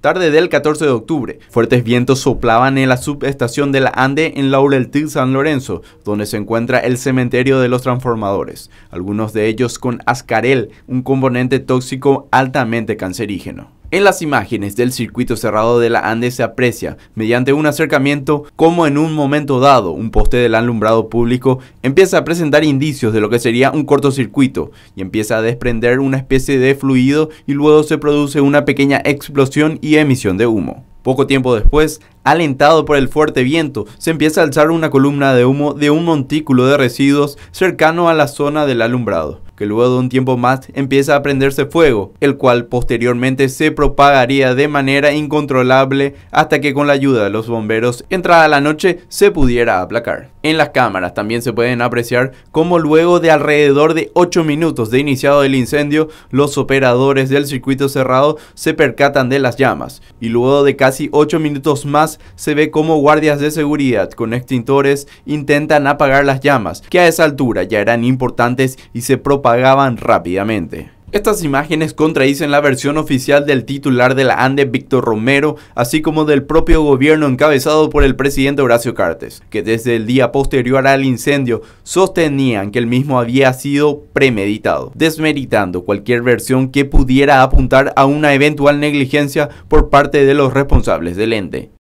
Tarde del 14 de octubre, fuertes vientos soplaban en la subestación de la Ande en Laurel San Lorenzo, donde se encuentra el cementerio de los transformadores, algunos de ellos con ascarel, un componente tóxico altamente cancerígeno. En las imágenes del circuito cerrado de la Andes se aprecia, mediante un acercamiento, cómo en un momento dado un poste del alumbrado público empieza a presentar indicios de lo que sería un cortocircuito y empieza a desprender una especie de fluido y luego se produce una pequeña explosión y emisión de humo. Poco tiempo después, alentado por el fuerte viento, se empieza a alzar una columna de humo de un montículo de residuos cercano a la zona del alumbrado que luego de un tiempo más empieza a prenderse fuego, el cual posteriormente se propagaría de manera incontrolable hasta que con la ayuda de los bomberos, entrada la noche, se pudiera aplacar. En las cámaras también se pueden apreciar cómo luego de alrededor de 8 minutos de iniciado el incendio, los operadores del circuito cerrado se percatan de las llamas y luego de casi 8 minutos más se ve cómo guardias de seguridad con extintores intentan apagar las llamas, que a esa altura ya eran importantes y se propagan apagaban rápidamente. Estas imágenes contradicen la versión oficial del titular de la ANDE, Víctor Romero, así como del propio gobierno encabezado por el presidente Horacio Cartes, que desde el día posterior al incendio sostenían que el mismo había sido premeditado, desmeritando cualquier versión que pudiera apuntar a una eventual negligencia por parte de los responsables del ente.